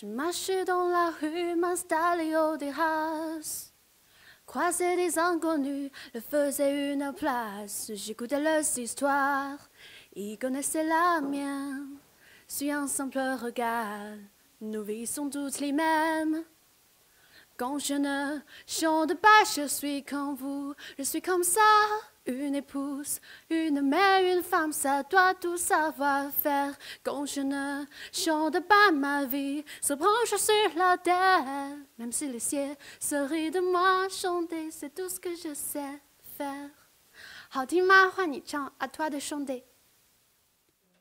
Je marchais dans la rue, m'installais au terrasse. Croisais des inconnus, le faisais une place. J'écoutais leurs histoires, ils connaissaient la mienne. suis un simple regard, nous vies sont toutes les mêmes. Quand je ne chante pas, je suis comme vous, je suis comme ça. Une épouse, une mère, une femme, ça doit tout savoir faire. Quand je ne chante pas ma vie, se branche sur la terre. Même si le ciel rit de moi, chanter, c'est tout ce que je sais faire. à toi de chanter。